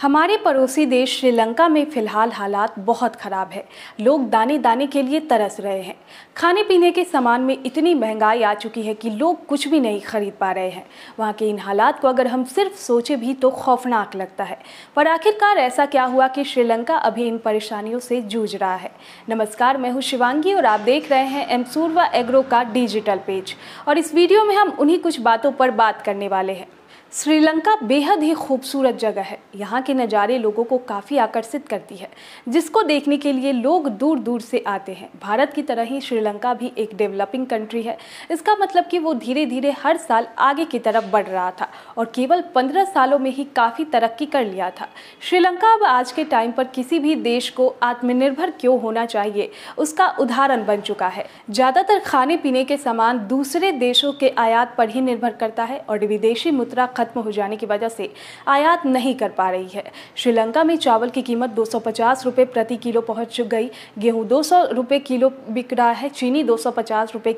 हमारे पड़ोसी देश श्रीलंका में फिलहाल हालात बहुत ख़राब है लोग दाने दाने के लिए तरस रहे हैं खाने पीने के सामान में इतनी महंगाई आ चुकी है कि लोग कुछ भी नहीं खरीद पा रहे हैं वहाँ के इन हालात को अगर हम सिर्फ सोचे भी तो खौफनाक लगता है पर आखिरकार ऐसा क्या हुआ कि श्रीलंका अभी इन परेशानियों से जूझ रहा है नमस्कार मैं हूँ शिवांगी और आप देख रहे हैं एमसूरवा एग्रो का डिजिटल पेज और इस वीडियो में हम उन्हीं कुछ बातों पर बात करने वाले हैं श्रीलंका बेहद ही खूबसूरत जगह है यहाँ के नज़ारे लोगों को काफ़ी आकर्षित करती है जिसको देखने के लिए लोग दूर दूर से आते हैं भारत की तरह ही श्रीलंका भी एक डेवलपिंग कंट्री है इसका मतलब कि वो धीरे धीरे हर साल आगे की तरफ बढ़ रहा था और केवल पंद्रह सालों में ही काफ़ी तरक्की कर लिया था श्रीलंका अब आज के टाइम पर किसी भी देश को आत्मनिर्भर क्यों होना चाहिए उसका उदाहरण बन चुका है ज़्यादातर खाने पीने के सामान दूसरे देशों के आयात पर ही निर्भर करता है और विदेशी मुद्रा खत्म हो जाने की वजह से आयात नहीं कर पा रही है श्रीलंका में चावल की कीमत दो सौ प्रति किलो पहुंच गई गेहूं दो सौ किलो बिक रहा है चीनी दो सौ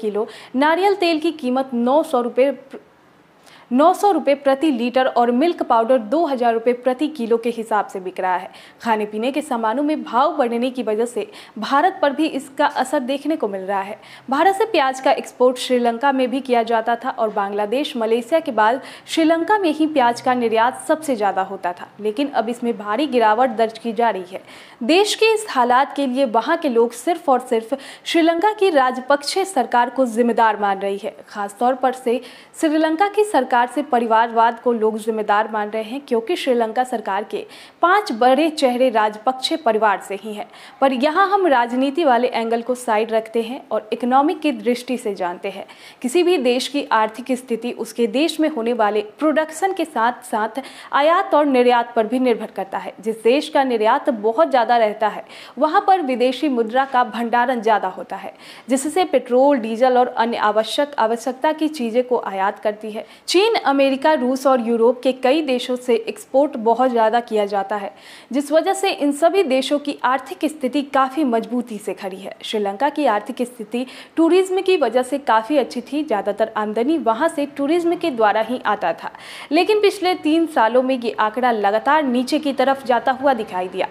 किलो नारियल तेल की कीमत नौ सौ नौ सौ प्रति लीटर और मिल्क पाउडर दो हज़ार प्रति किलो के हिसाब से बिक रहा है खाने पीने के सामानों में भाव बढ़ने की वजह से भारत पर भी इसका असर देखने को मिल रहा है भारत से प्याज का एक्सपोर्ट श्रीलंका में भी किया जाता था और बांग्लादेश मलेशिया के बाद श्रीलंका में ही प्याज का निर्यात सबसे ज़्यादा होता था लेकिन अब इसमें भारी गिरावट दर्ज की जा रही है देश के इस हालात के लिए वहाँ के लोग सिर्फ और सिर्फ श्रीलंका की राजपक्षे सरकार को जिम्मेदार मान रही है खासतौर पर से श्रीलंका की सरकार प्रकार से परिवारवाद को लोग जिम्मेदार मान रहे हैं क्योंकि श्रीलंका सरकार के पांच बड़े चेहरे राजपक्षे परिवार से ही हैं पर यहाँ हम राजनीति वाले एंगल को साइड रखते हैं और इकोनॉमिक की दृष्टि से जानते हैं किसी भी देश की आर्थिक स्थिति उसके देश में होने वाले प्रोडक्शन के साथ साथ आयात और निर्यात पर भी निर्भर करता है जिस देश का निर्यात बहुत ज़्यादा रहता है वहाँ पर विदेशी मुद्रा का भंडारण ज़्यादा होता है जिससे पेट्रोल डीजल और अन्य आवश्यक आवश्यकता की चीज़ें को आयात करती है चीन चीन अमेरिका रूस और यूरोप के कई देशों से एक्सपोर्ट बहुत ज़्यादा किया जाता है जिस वजह से इन सभी देशों की आर्थिक स्थिति काफ़ी मजबूती से खड़ी है श्रीलंका की आर्थिक स्थिति टूरिज्म की वजह से काफ़ी अच्छी थी ज़्यादातर आमदनी वहाँ से टूरिज्म के द्वारा ही आता था लेकिन पिछले तीन सालों में ये आंकड़ा लगातार नीचे की तरफ जाता हुआ दिखाई दिया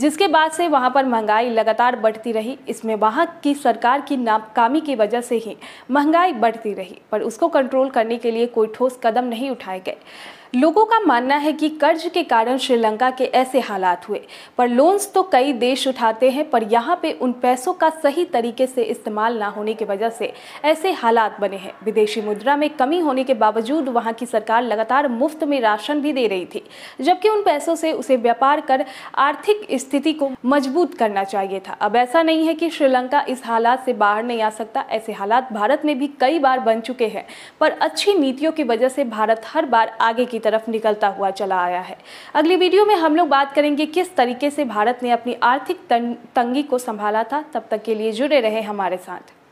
जिसके बाद से वहाँ पर महंगाई लगातार बढ़ती रही इसमें वहाँ की सरकार की नाकामी की वजह से ही महंगाई बढ़ती रही पर उसको कंट्रोल करने के लिए कोई ठोस कदम नहीं उठाए गए लोगों का मानना है कि कर्ज के कारण श्रीलंका के ऐसे हालात हुए पर लोन्स तो कई देश उठाते हैं पर यहाँ पे उन पैसों का सही तरीके से इस्तेमाल ना होने की वजह से ऐसे हालात बने हैं विदेशी मुद्रा में कमी होने के बावजूद वहाँ की सरकार लगातार मुफ्त में राशन भी दे रही थी जबकि उन पैसों से उसे व्यापार कर आर्थिक स्थिति को मजबूत करना चाहिए था अब ऐसा नहीं है कि श्रीलंका इस हालात से बाहर नहीं आ सकता ऐसे हालात भारत में भी कई बार बन चुके हैं पर अच्छी नीतियों की वजह से भारत हर बार आगे की तरफ निकलता हुआ चला आया है अगली वीडियो में हम लोग बात करेंगे किस तरीके से भारत ने अपनी आर्थिक तंगी को संभाला था तब तक के लिए जुड़े रहे हमारे साथ